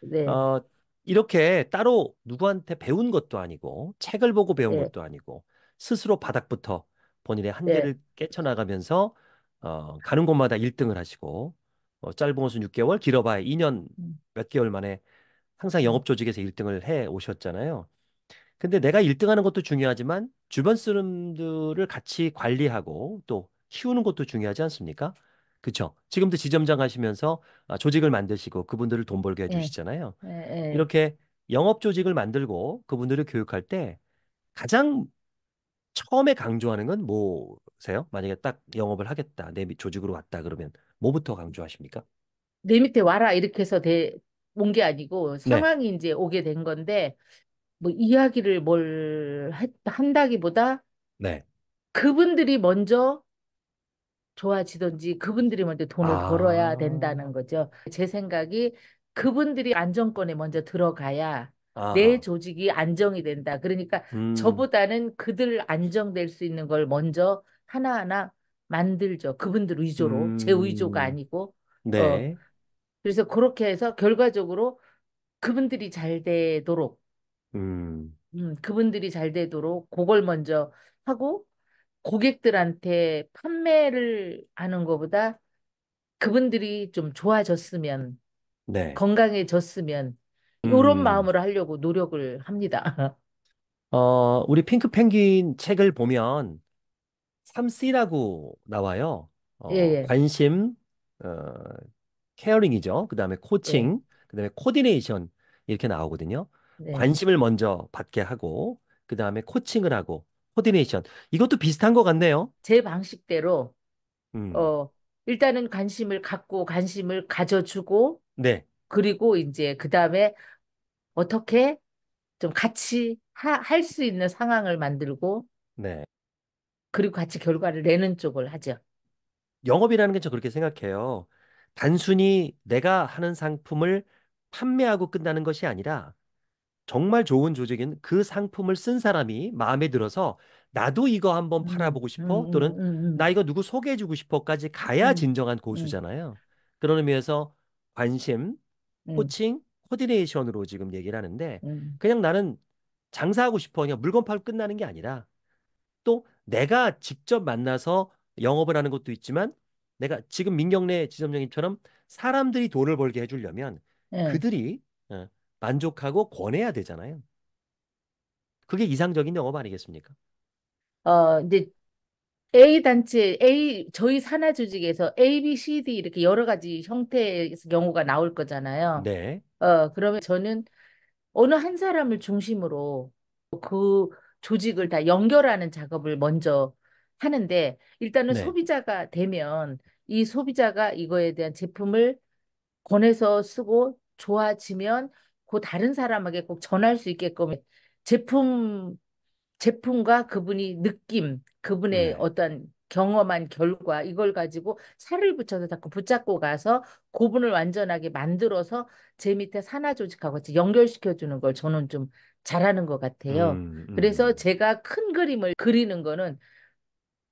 네. 어, 이렇게 따로 누구한테 배운 것도 아니고 책을 보고 배운 네. 것도 아니고 스스로 바닥부터 본인의 네. 한계를 깨쳐나가면서 어, 가는 곳마다 1등을 하시고 어, 짧은 것은 6개월, 길어봐야 2년 음. 몇 개월 만에 항상 음. 영업 조직에서 1등을 해 오셨잖아요. 근데 내가 1등하는 것도 중요하지만 주변 사람들을 같이 관리하고 또 키우는 것도 중요하지 않습니까? 그렇죠. 지금도 지점장 하시면서 아, 조직을 만드시고 그분들을 돈 벌게 예. 해주시잖아요. 네. 이렇게 영업 조직을 만들고 그분들을 교육할 때 가장 처음에 강조하는 건 뭐세요? 만약에 딱 영업을 하겠다, 내 조직으로 왔다 그러면 뭐부터 강조하십니까? 내 밑에 와라 이렇게 해서 온 게 아니고 네. 상황이 네. 이제 오게 된 건데 뭐 이야기를 뭘 했, 한다기보다 네. 그분들이 먼저 좋아지든지 그분들이 먼저 돈을 아. 벌어야 된다는 거죠. 제 생각이 그분들이 안정권에 먼저 들어가야 아. 내 조직이 안정이 된다. 그러니까 음. 저보다는 그들 안정될 수 있는 걸 먼저 하나하나 만들죠. 그분들 위조로. 음. 제 위조가 음. 아니고. 네. 어. 그래서 그렇게 해서 결과적으로 그분들이 잘 되도록 음. 음, 그분들이 잘 되도록 그걸 먼저 하고 고객들한테 판매를 하는 것보다 그분들이 좀 좋아졌으면 네. 건강해졌으면 이런 음. 마음으로 하려고 노력을 합니다. 어, 우리 핑크 펭귄 책을 보면 3C라고 나와요. 어, 예, 예. 관심, 어, 케어링이죠. 그 다음에 네. 코칭, 예. 그 다음에 코디네이션 이렇게 나오거든요. 네. 관심을 먼저 받게 하고, 그 다음에 코칭을 하고, 코디네이션 이것도 비슷한 것 같네요. 제 방식대로 음. 어 일단은 관심을 갖고 관심을 가져주고 네. 그리고 이제 그 다음에 어떻게 좀 같이 할 수 있는 상황을 만들고 네. 그리고 같이 결과를 내는 쪽을 하죠. 영업이라는 게저 그렇게 생각해요. 단순히 내가 하는 상품을 판매하고 끝나는 것이 아니라 정말 좋은 조직인 그 상품을 쓴 사람이 마음에 들어서 나도 이거 한번 음. 팔아보고 싶어 음, 음, 또는 나 이거 누구 소개해주고 싶어까지 가야 진정한 고수잖아요. 그런 의미에서 관심, 코칭, 코디네이션으로 지금 얘기를 하는데 그냥 나는 장사하고 싶어 그냥 물건 팔고 끝나는 게 아니라 또 내가 직접 만나서 영업을 하는 것도 있지만 내가 지금 민경래 지점장님처럼 사람들이 돈을 벌게 해주려면 네. 그들이 예, 만족하고 권해야 되잖아요. 그게 이상적인 영업 아니겠습니까? 어, 이제 A 단체, A, 저희 산하 조직에서 A, B, C, D 이렇게 여러 가지 형태의 경우가 나올 거잖아요. 네. 어, 그러면 저는 어느 한 사람을 중심으로 그 조직을 다 연결하는 작업을 먼저 하는데 일단은 네. 소비자가 되면 이 소비자가 이거에 대한 제품을 권해서 쓰고 좋아지면 그 다른 사람에게 꼭 전할 수 있게끔 제품 제품과 그분이 느낌, 그분의 네. 어떤 경험한 결과 이걸 가지고 살을 붙여서 자꾸 붙잡고 가서 고분을 완전하게 만들어서 제 밑에 산화 조직하고 같이 연결시켜 주는 걸 저는 좀 잘하는 것 같아요. 음, 음. 그래서 제가 큰 그림을 그리는 거는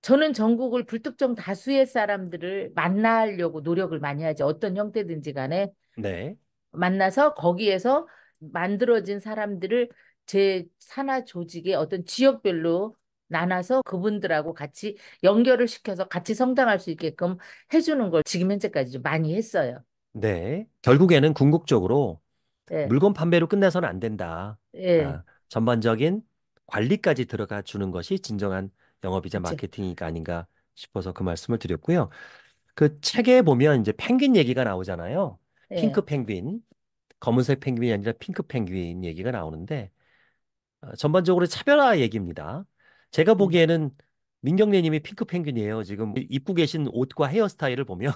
저는 전국을 불특정 다수의 사람들을 만나려고 노력을 많이 하지 어떤 형태든지 간에 네. 만나서 거기에서 만들어진 사람들을 제 산하 조직의 어떤 지역별로 나눠서 그분들하고 같이 연결을 시켜서 같이 성장할 수 있게끔 해주는 걸 지금 현재까지 많이 했어요. 네. 결국에는 궁극적으로 네. 물건 판매로 끝내서는 안 된다. 네. 아, 전반적인 관리까지 들어가 주는 것이 진정한 영업이자 그쵸. 마케팅이가 아닌가 싶어서 그 말씀을 드렸고요. 그 책에 보면 이제 펭귄 얘기가 나오잖아요. 네. 핑크 펭귄, 검은색 펭귄이 아니라 핑크 펭귄 얘기가 나오는데 어, 전반적으로 차별화 얘기입니다. 제가 음. 보기에는 민경래님이 핑크 펭귄이에요. 지금 입고 계신 옷과 헤어스타일을 보면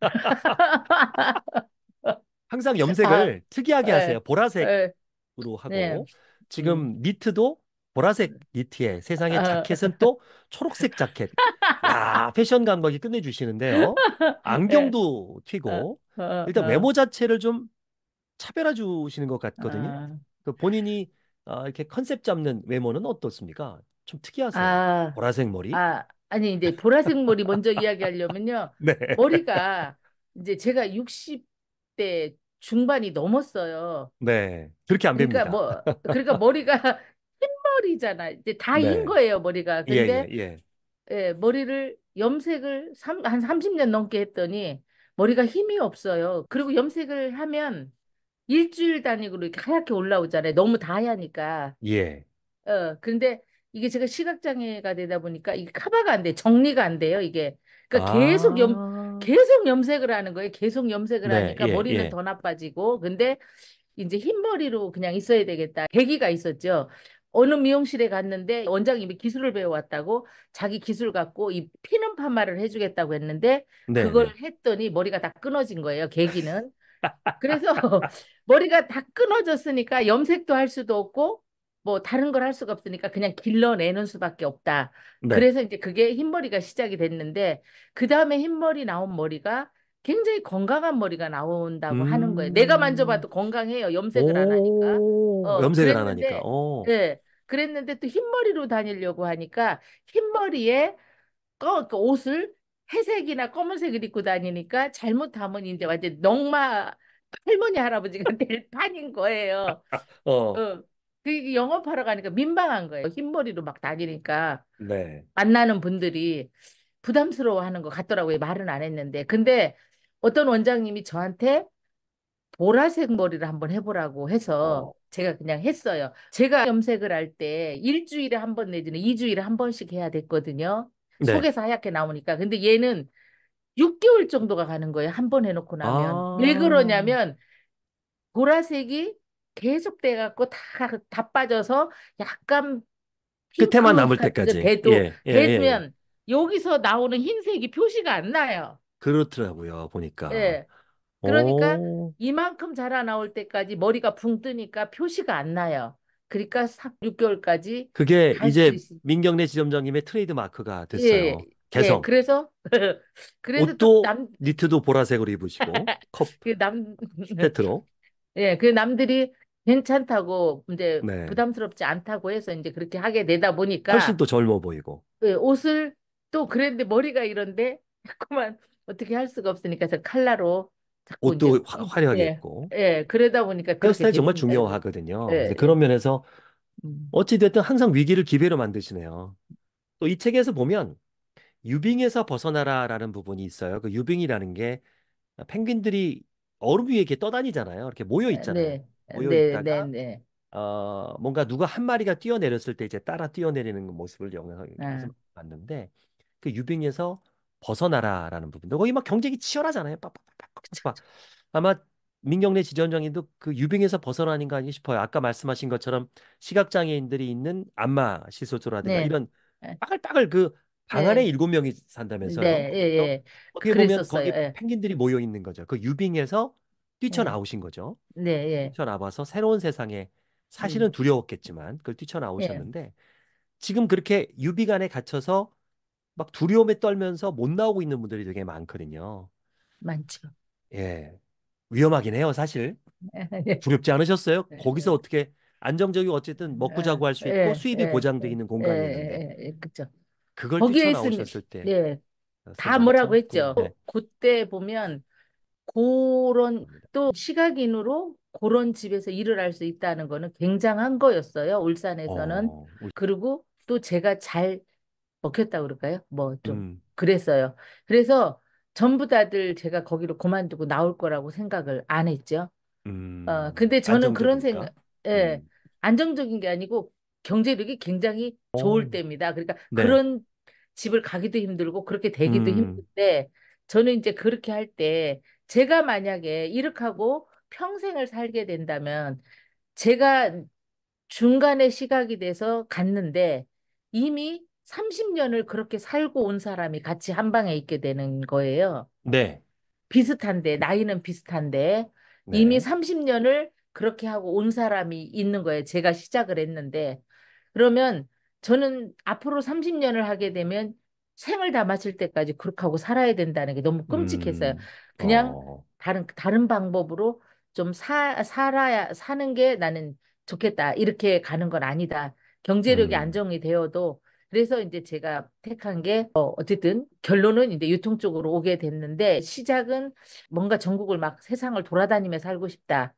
항상 염색을 아, 특이하게 예, 하세요. 보라색으로 예. 네. 하고 네. 지금 음. 니트도 보라색 니트에 세상에 아. 자켓은 또 초록색 자켓. 아 패션 감각이 끝내주시는데요. 예. 안경도 튀고 어, 어, 일단 외모 자체를 좀 차별화 주시는 것 같거든요. 아. 그 본인이 아, 이렇게 컨셉 잡는 외모는 어떻습니까? 좀 특이하세요. 아, 보라색 머리? 아, 아니, 이제 보라색 머리 먼저 이야기하려면요. 네. 머리가 이제 제가 60대 중반이 넘었어요. 네. 그렇게 안 그러니까 됩니다. 뭐, 그러니까 머리가 흰 머리잖아. 이제 다인 네. 거예요, 머리가. 예, 근데 예, 예. 예, 머리를 염색을 삼, 한 30년 넘게 했더니 머리가 힘이 없어요. 그리고 염색을 하면 일주일 단위로 이렇게 하얗게 올라오잖아요. 너무 다 하얘니까. 예. 어, 근데 이게 제가 시각장애가 되다 보니까 이게 커버가 안 돼. 정리가 안 돼요, 이게. 그러니까 아. 계속 염, 계속 염색을 하는 거예요. 계속 염색을 네, 하니까 예, 머리는 예. 더 나빠지고. 근데 이제 흰머리로 그냥 있어야 되겠다. 계기가 있었죠. 어느 미용실에 갔는데 원장님이 기술을 배워왔다고 자기 기술 갖고 이 피는 파마를 해주겠다고 했는데 네, 네, 그걸 했더니 머리가 다 끊어진 거예요. 계기는. 그래서 머리가 다 끊어졌으니까 염색도 할 수도 없고 뭐 다른 걸 할 수가 없으니까 그냥 길러내는 수밖에 없다. 네. 그래서 이제 그게 흰머리가 시작이 됐는데 그 다음에 흰머리 나온 머리가 굉장히 건강한 머리가 나온다고 음... 하는 거예요. 음. 내가 만져봐도 건강해요. 염색을 안 하니까. 어, 염색을 안 하니까. 오. 네. 그랬는데 또 흰머리로 다니려고 하니까 흰머리에 어, 그 옷을 회색이나 검은색을 입고 다니니까 잘못하면 이제 완전 넝마 할머니 할아버지가 될 판인 거예요. 어. 어. 그 영업하러 가니까 민망한 거예요. 흰머리로 막 다니니까 네. 만나는 분들이 부담스러워하는 것 같더라고요. 말은 안 했는데 근데 어떤 원장님이 저한테 보라색 머리를 한번 해보라고 해서 어. 제가 그냥 했어요. 제가 염색을 할 때 일주일에 한 번 내지는 이주일에한 번씩 해야 됐거든요. 네. 속에서 하얗게 나오니까. 근데 얘는 6개월 정도가 가는 거예요. 한 번 해놓고 나면. 아. 왜 그러냐면 보라색이 계속 돼갖고 다, 다 빠져서 약간 끝에만 남을 그 때까지. 배도, 예, 예, 배면 예, 여기서 나오는 흰색이 표시가 안 나요. 그렇더라고요, 보니까. 예. 그러니까 이만큼 자라 나올 때까지 머리가 붕 뜨니까 표시가 안 나요. 그러니까 6개월까지 그게 이제 민경래 지점장님의 트레이드 마크가 예, 됐어요. 예, 개성. 예, 그래서 그래서 옷도 남... 니트도 보라색으로 입으시고 컵 그 남... 세트로. 예, 그 남들이 괜찮다고 이제 네. 부담스럽지 않다고 해서 이제 그렇게 하게 되다 보니까 훨씬 또 젊어 보이고. 예, 옷을 또 그랬는데 머리가 이런데 자꾸만 어떻게 할 수가 없으니까 저 칼라로 옷도 화, 화려하게 음, 예, 입고. 예, 그러다 보니까 그렇게 헤어스타일 정말 되는데. 중요하거든요. 예, 그 그런 면에서 음. 어찌됐든 항상 위기를 기회로 만드시네요. 또 이 책에서 보면 유빙에서 벗어나라라는 부분이 있어요. 그 유빙이라는 게 펭귄들이 얼음 위에 이렇게 떠다니잖아요. 이렇게 모여 아, 네. 있잖아요. 네, 모여 네, 있다가 네, 네. 어, 뭔가 누가 한 마리가 뛰어내렸을 때 이제 따라 뛰어내리는 모습을 영화에서 아. 봤는데 그 유빙에서 벗어나라라는 부분도 거기 막 경쟁이 치열하잖아요. 빡빡빡빡 막 아마 민경래 지원장님도그 유빙에서 벗어나는 거 아닌가 싶어요. 아까 말씀하신 것처럼 시각장애인들이 있는 안마 시소소라든가 네. 이런 네. 빠글빠글 그방 네. 안에 일곱 명이 산다면서요. 네, 예, 예. 어떻게 보면 거기 예. 펭귄들이 모여 있는 거죠. 그 유빙에서 네. 뛰쳐나오신 거죠. 네, 예. 뛰쳐나와서 새로운 세상에 음. 사실은 두려웠겠지만 그걸 뛰쳐나오셨는데 예. 지금 그렇게 유빙안에 갇혀서 막 두려움에 떨면서 못 나오고 있는 분들이 되게 많거든요. 많죠. 예. 위험하긴 해요, 사실. 예. 두렵지 않으셨어요? 예. 거기서 어떻게 안정적이고 어쨌든 먹고 아, 자고 할 수 있고 예, 수입이 예, 보장돼 있는 공간이었는데. 예, 예 그죠. 그걸 뛰쳐나오셨을 때. 예. 어, 다 뭐라고 했죠. 네. 그때 보면 그런 또 시각인으로 그런 집에서 일을 할 수 있다는 거는 굉장한 거였어요. 울산에서는. 어, 그리고 또 제가 잘 먹혔다고 그럴까요? 뭐좀 음. 그랬어요. 그래서 전부 다들 제가 거기로 그만두고 나올 거라고 생각을 안 했죠. 어, 음. 어, 근데 저는 그런 안정적일까? 생각, 예, 음. 안정적인 게 아니고 경제력이 굉장히 좋을 오. 때입니다. 그러니까 네. 그런 집을 가기도 힘들고 그렇게 되기도 음. 힘든데 저는 이제 그렇게 할 때 제가 만약에 이렇게하고 평생을 살게 된다면 제가 중간에 시각이 돼서 갔는데 이미 30년을 그렇게 살고 온 사람이 같이 한 방에 있게 되는 거예요. 네. 비슷한데, 나이는 비슷한데, 네. 이미 30년을 그렇게 하고 온 사람이 있는 거예요. 제가 시작을 했는데. 그러면 저는 앞으로 30년을 하게 되면 생을 다 마칠 때까지 그렇게 하고 살아야 된다는 게 너무 끔찍했어요. 음, 그냥 어. 다른, 다른 방법으로 좀 사, 살아야, 사는 게 나는 좋겠다. 이렇게 가는 건 아니다. 경제력이 음. 안정이 되어도 그래서 이제 제가 택한 게 어, 어쨌든 결론은 이제 유통 쪽으로 오게 됐는데 시작은 뭔가 전국을 막 세상을 돌아다니며 살고 싶다.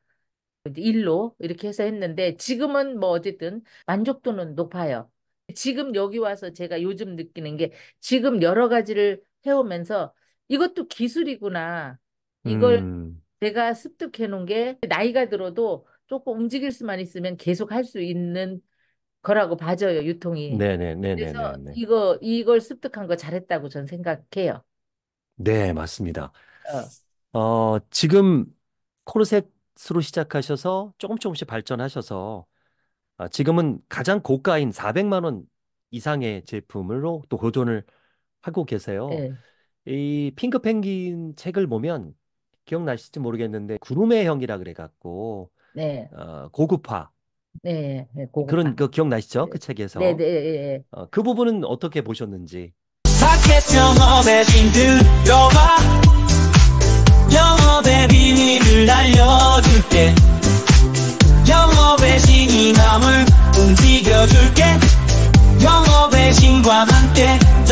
이제 일로 이렇게 해서 했는데 지금은 뭐 어쨌든 만족도는 높아요. 지금 여기 와서 제가 요즘 느끼는 게 지금 여러 가지를 해오면서 이것도 기술이구나. 이걸 음. 내가 습득해 놓은 게 나이가 들어도 조금 움직일 수만 있으면 계속 할 수 있는 거라고 봐줘요 유통이. 네네네네. 그래서 이거 이걸 습득한 거 잘했다고 전 생각해요. 네, 맞습니다. 어. 어, 지금 코르셋으로 시작하셔서 조금 조금씩 발전하셔서 아, 지금은 가장 고가인 400만 원 이상의 제품으로 또 고전을 하고 계세요. 네. 이 핑크 펭귄 책을 보면 기억나실지 모르겠는데 구름의 형이라 그래갖고 네. 어, 고급화 네, 네, 그 그런 봐. 기억나시죠? 네. 그 책에서. 네, 네 예, 예, 예, 어, 그 부분은 어떻게 보셨는지. 영업의 비밀을 알려줄게 영업의 신이 남을 움직여줄게 영업의 신과 함께